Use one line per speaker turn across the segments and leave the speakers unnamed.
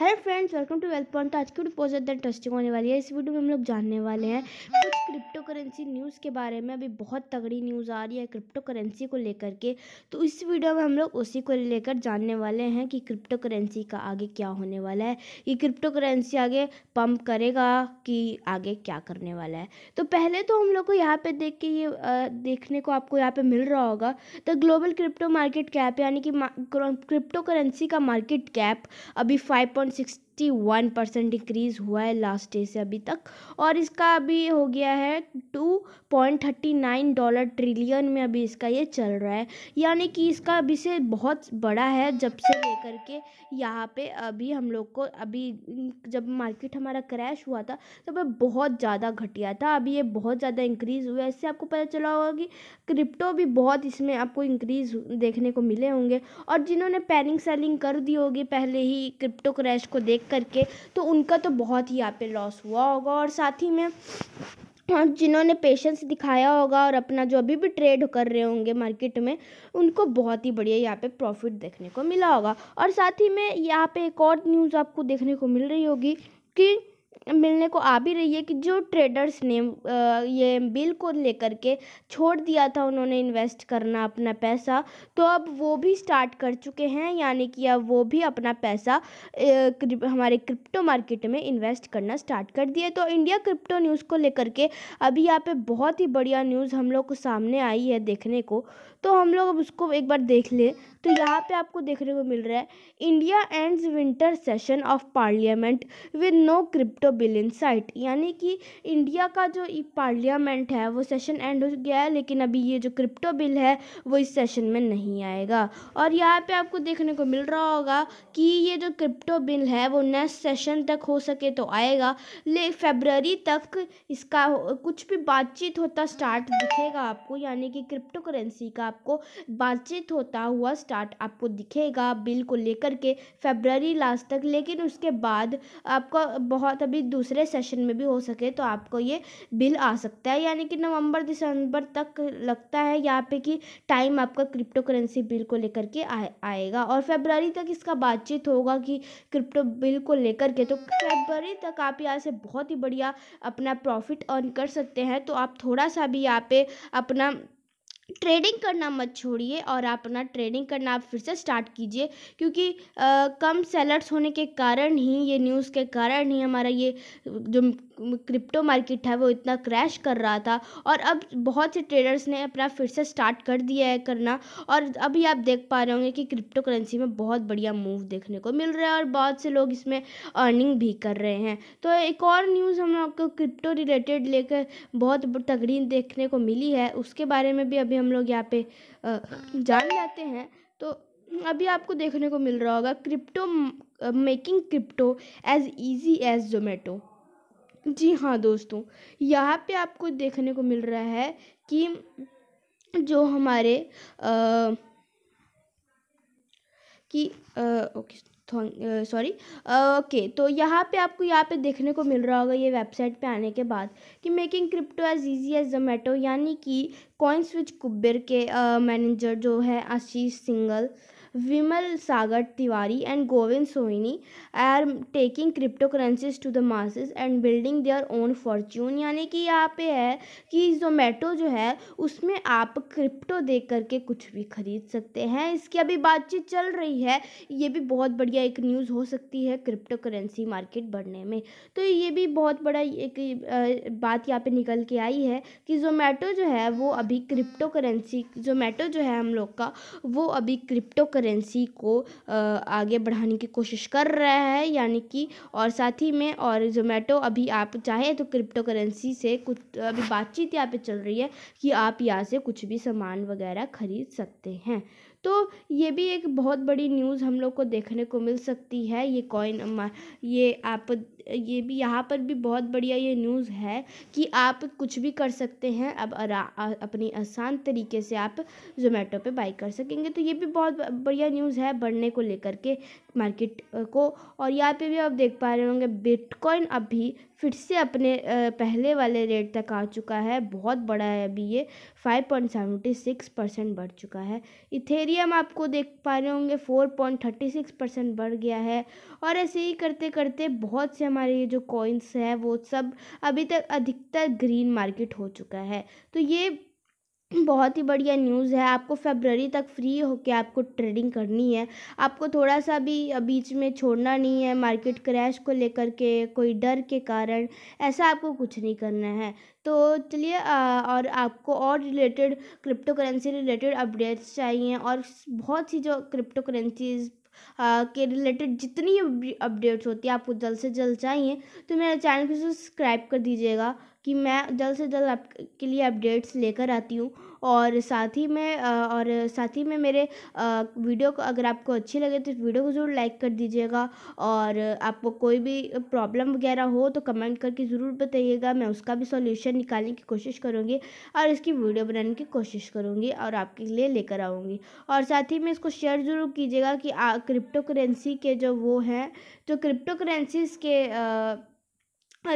hello friends welcome to wealth point आज की video बहुत ज़्यादा इंटरेस्टिंग होने वाली है इस वीडियो में हम लोग जानने वाले हैं कुछ क्रिप्टो करेंसी न्यूज़ के बारे में अभी बहुत तगड़ी न्यूज़ आ रही है क्रिप्टो करेंसी को लेकर के तो इस वीडियो में हम लोग उसी को लेकर जानने वाले हैं कि क्रिप्टो करेंसी का आगे क्या होने वाला है ये क्रिप्टो करेंसी आगे पम्प करेगा कि आगे क्या करने वाला है तो पहले तो हम लोग को यहाँ पर देख के ये देखने को आपको यहाँ पर मिल रहा होगा तो ग्लोबल क्रिप्टो मार्केट कैप यानी कि क्रिप्टो करेंसी का मार्केट कैप अभी five 160 sixty one percent decrease हुआ है लास्ट डे से अभी तक और इसका अभी हो गया है two point thirty nine dollar trillion में अभी इसका ये चल रहा है यानी कि इसका अभी से बहुत बड़ा है जब से लेकर के यहाँ पे अभी हम लोग को अभी जब मार्केट हमारा क्रैश हुआ था तब तो बहुत ज़्यादा घटिया था अभी ये बहुत ज़्यादा इंक्रीज़ हुआ है इससे आपको पता चला होगा कि क्रिप्टो भी बहुत इसमें आपको इंक्रीज़ देखने को मिले होंगे और जिन्होंने पैनिंग सेलिंग कर दी होगी पहले ही क्रिप्टो क्रैश को देख करके तो उनका तो बहुत ही यहाँ पे लॉस हुआ होगा और साथ ही में हाँ, जिन्होंने पेशेंस दिखाया होगा और अपना जो अभी भी ट्रेड कर रहे होंगे मार्केट में उनको बहुत ही बढ़िया यहाँ पे प्रॉफिट देखने को मिला होगा और साथ ही में यहाँ पे एक और न्यूज़ आपको देखने को मिल रही होगी कि मिलने को आ भी रही है कि जो ट्रेडर्स ने ये बिल को लेकर के छोड़ दिया था उन्होंने इन्वेस्ट करना अपना पैसा तो अब वो भी स्टार्ट कर चुके हैं यानी कि अब वो भी अपना पैसा हमारे क्रिप्टो मार्केट में इन्वेस्ट करना स्टार्ट कर दिया तो इंडिया क्रिप्टो न्यूज़ को लेकर के अभी यहाँ पे बहुत ही बढ़िया न्यूज़ हम लोग को सामने आई है देखने को तो हम लोग अब उसको एक बार देख लें तो यहाँ पे आपको देखने को मिल रहा है India ends winter session of parliament with no crypto bill in sight यानी कि इंडिया का जो पार्लियामेंट है वो सेशन एंड हो गया है लेकिन अभी ये जो क्रिप्टो बिल है वो इस सेशन में नहीं आएगा और यहाँ पे आपको देखने को मिल रहा होगा कि ये जो क्रिप्टो बिल है वो नेक्स्ट सेशन तक हो सके तो आएगा ले फेबररी तक इसका कुछ भी बातचीत होता स्टार्ट दिखेगा आपको यानी कि क्रिप्टो करेंसी का आपको बातचीत होता हुआ स्टार्ट आपको दिखेगा बिल को लेकर के फेबररी लास्ट तक लेकिन उसके बाद आपका बहुत अभी दूसरे सेशन में भी हो सके तो आपको ये बिल आ सकता है यानी कि नवंबर दिसंबर तक लगता है यहाँ पे कि टाइम आपका क्रिप्टो करेंसी बिल को लेकर के आ, आएगा और फेबररी तक इसका बातचीत होगा कि क्रिप्टो बिल को लेकर के तो फेबररी तक आप यहाँ से बहुत ही बढ़िया अपना प्रॉफिट अर्न कर सकते हैं तो आप थोड़ा सा भी यहाँ पे अपना ट्रेडिंग करना मत छोड़िए और आप अपना ट्रेडिंग करना आप फिर से स्टार्ट कीजिए क्योंकि आ, कम सेलर्स होने के कारण ही ये न्यूज़ के कारण ही हमारा ये जो क्रिप्टो मार्केट है वो इतना क्रैश कर रहा था और अब बहुत से ट्रेडर्स ने अपना फिर से स्टार्ट कर दिया है करना और अभी आप देख पा रहे होंगे कि क्रिप्टो करेंसी में बहुत बढ़िया मूव देखने को मिल रहा है और बहुत से लोग इसमें अर्निंग भी कर रहे हैं तो एक और न्यूज़ हम आपको क्रिप्टो रिलेटेड लेकर बहुत तगड़ी देखने को मिली है उसके बारे में भी अभी हम लोग यहाँ पे जान जाते हैं तो अभी आपको देखने को मिल रहा होगा crypto making crypto as easy as Zomato जी हाँ दोस्तों यहाँ पे आपको देखने को मिल रहा है कि जो हमारे कि ओके सॉरी ओके तो यहाँ पे आपको यहाँ पे देखने को मिल रहा होगा ये वेबसाइट पे आने के बाद कि making crypto as easy as Zomato यानी कि कॉइन स्विच कुबेर के मैनेजर uh, जो है Ashish Singhal Vimal Sagar Tiwari and Govind Sohini are taking cryptocurrencies to the masses and building their own fortune यानी कि यहाँ पे है कि जोमेटो जो है उसमें आप क्रिप्टो दे करके कुछ भी खरीद सकते हैं इसकी अभी बातचीत चल रही है ये भी बहुत बढ़िया एक न्यूज़ हो सकती है क्रिप्टो करेंसी मार्केट बढ़ने में तो ये भी बहुत बड़ा एक uh, बात यहाँ पर निकल के आई है कि जोमेटो जो है वो अब अभी क्रिप्टो करेंसी जोमेटो जो है हम लोग का वो अभी क्रिप्टो करेंसी को आगे बढ़ाने की कोशिश कर रहा है यानी कि और साथ ही में और जोमेटो अभी आप चाहे तो क्रिप्टो करेंसी से कुछ अभी बातचीत यहाँ पे चल रही है कि आप यहाँ से कुछ भी सामान वगैरह खरीद सकते हैं तो ये भी एक बहुत बड़ी न्यूज़ हम लोग को देखने को मिल सकती है ये कॉइन ये आप ये भी यहाँ पर भी बहुत बढ़िया ये न्यूज़ है कि आप कुछ भी कर सकते हैं अब अपनी आसान तरीके से आप जोमेटो पे बाई कर सकेंगे तो ये भी बहुत बढ़िया न्यूज़ है बढ़ने को लेकर के मार्केट को और यहाँ पे भी आप देख पा रहे होंगे बिटकॉइन अभी फिर से अपने पहले वाले रेट तक आ चुका है बहुत बड़ा है अभी ये five point seventy six percent बढ़ चुका है इथेरियम आपको देख पा रहे होंगे four point thirty six percent बढ़ गया है और ऐसे ही करते करते बहुत से हमारे ये जो कॉइन्स हैं वो सब अभी तक अधिकतर ग्रीन मार्केट हो चुका है तो ये बहुत ही बढ़िया न्यूज़ है आपको फेबररी तक फ्री के आपको ट्रेडिंग करनी है आपको थोड़ा सा भी बीच में छोड़ना नहीं है मार्केट क्रैश को लेकर के कोई डर के कारण ऐसा आपको कुछ नहीं करना है तो चलिए और आपको और related cryptocurrency related updates चाहिए और बहुत सी जो क्रिप्टो करेंसीज के रिलेटेड जितनी अपडेट्स होती है आपको जल्द से जल्द चाहिए तो मेरे चैनल को सब्सक्राइब कर दीजिएगा कि मैं जल्द से जल्द आपके लिए अपडेट्स लेकर आती हूँ और साथ ही में और साथ ही में मेरे वीडियो को अगर आपको अच्छी लगे तो इस वीडियो को ज़रूर लाइक कर दीजिएगा और आपको कोई भी प्रॉब्लम वगैरह हो तो कमेंट करके ज़रूर बताइएगा मैं उसका भी सॉल्यूशन निकालने की कोशिश करूँगी और इसकी वीडियो बनाने की कोशिश करूँगी और आपके लिए लेकर आऊँगी और साथ ही में इसको शेयर ज़रूर कीजिएगा कि क्रिप्टो करेंसी के जो वो हैं जो क्रिप्टो करेंसीज़ के आ,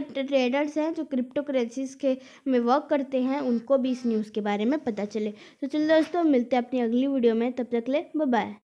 ट्रेडर्स हैं जो क्रिप्टो करेंसीज के में वर्क करते हैं उनको भी इस न्यूज़ के बारे में पता चले तो चलो दोस्तों मिलते हैं अपनी अगली वीडियो में तब तक ले बाय